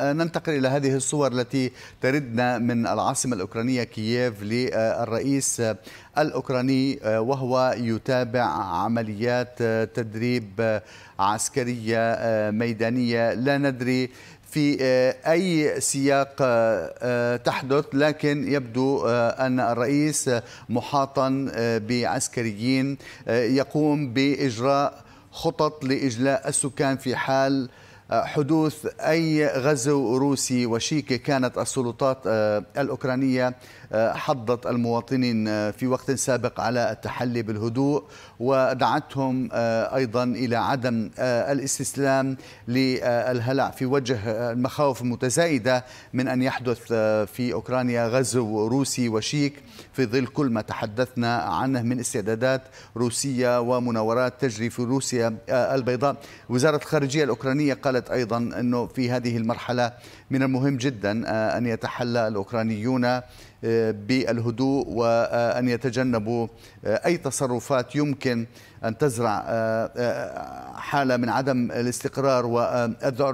آه، ننتقل إلى هذه الصور التي تردنا من العاصمة الأوكرانية كييف للرئيس الأوكراني آه، وهو يتابع عمليات آه، تدريب عسكرية ميدانية لا ندري في أي سياق تحدث لكن يبدو أن الرئيس محاطا بعسكريين يقوم بإجراء خطط لإجلاء السكان في حال حدوث أي غزو روسي وشيك كانت السلطات آه، الأوكرانية آه، حضت المواطنين آه، في وقت سابق على التحلي بالهدوء ودعتهم أيضا إلى عدم الاستسلام للهلع في وجه المخاوف المتزايدة من أن يحدث في أوكرانيا غزو روسي وشيك في ظل كل ما تحدثنا عنه من استعدادات روسية ومناورات تجري في روسيا البيضاء وزارة الخارجية الأوكرانية قال قالت أيضا أنه في هذه المرحلة من المهم جدا آه، أن يتحلى الأوكرانيون آه، بالهدوء وأن يتجنبوا آه، أي تصرفات يمكن أن تزرع حالة من عدم الاستقرار والذعر